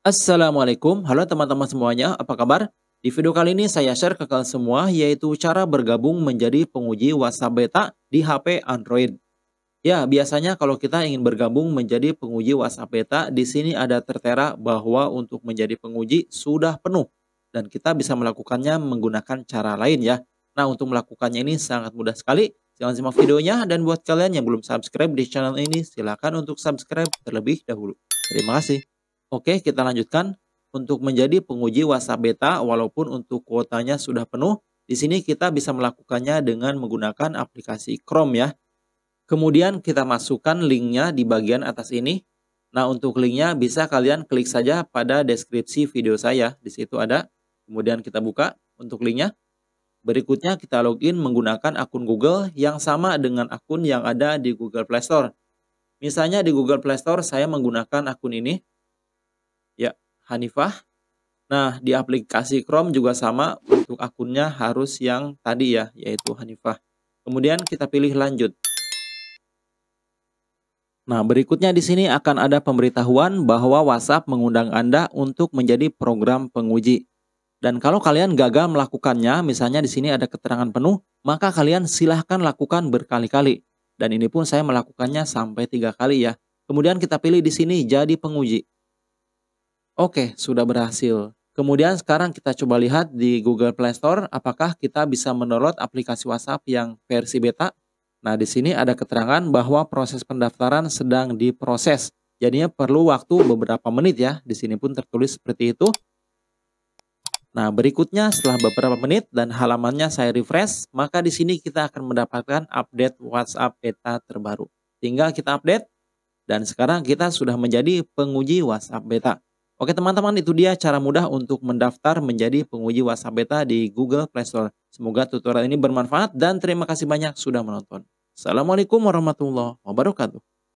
Assalamualaikum, halo teman-teman semuanya, apa kabar? Di video kali ini saya share ke kalian semua yaitu cara bergabung menjadi penguji WhatsApp Beta di HP Android. Ya, biasanya kalau kita ingin bergabung menjadi penguji WhatsApp Beta, di sini ada tertera bahwa untuk menjadi penguji sudah penuh dan kita bisa melakukannya menggunakan cara lain ya. Nah, untuk melakukannya ini sangat mudah sekali. Jangan simak videonya dan buat kalian yang belum subscribe di channel ini, silakan untuk subscribe terlebih dahulu. Terima kasih. Oke, kita lanjutkan. Untuk menjadi penguji WhatsApp beta, walaupun untuk kuotanya sudah penuh, di sini kita bisa melakukannya dengan menggunakan aplikasi Chrome ya. Kemudian kita masukkan linknya di bagian atas ini. Nah, untuk linknya bisa kalian klik saja pada deskripsi video saya. Di situ ada. Kemudian kita buka untuk linknya. Berikutnya kita login menggunakan akun Google yang sama dengan akun yang ada di Google Play Store. Misalnya di Google Play Store saya menggunakan akun ini. Hanifah. Nah, di aplikasi Chrome juga sama, untuk akunnya harus yang tadi ya, yaitu Hanifah. Kemudian kita pilih lanjut. Nah, berikutnya di sini akan ada pemberitahuan bahwa WhatsApp mengundang Anda untuk menjadi program penguji. Dan kalau kalian gagal melakukannya, misalnya di sini ada keterangan penuh, maka kalian silahkan lakukan berkali-kali. Dan ini pun saya melakukannya sampai tiga kali ya. Kemudian kita pilih di sini jadi penguji. Oke, sudah berhasil. Kemudian sekarang kita coba lihat di Google Play Store apakah kita bisa menurut aplikasi WhatsApp yang versi beta. Nah, di sini ada keterangan bahwa proses pendaftaran sedang diproses. Jadinya perlu waktu beberapa menit ya. Di sini pun tertulis seperti itu. Nah, berikutnya setelah beberapa menit dan halamannya saya refresh, maka di sini kita akan mendapatkan update WhatsApp beta terbaru. Tinggal kita update dan sekarang kita sudah menjadi penguji WhatsApp beta. Oke teman-teman itu dia cara mudah untuk mendaftar menjadi penguji WhatsApp Beta di Google Play Store. Semoga tutorial ini bermanfaat dan terima kasih banyak sudah menonton. Assalamualaikum warahmatullahi wabarakatuh.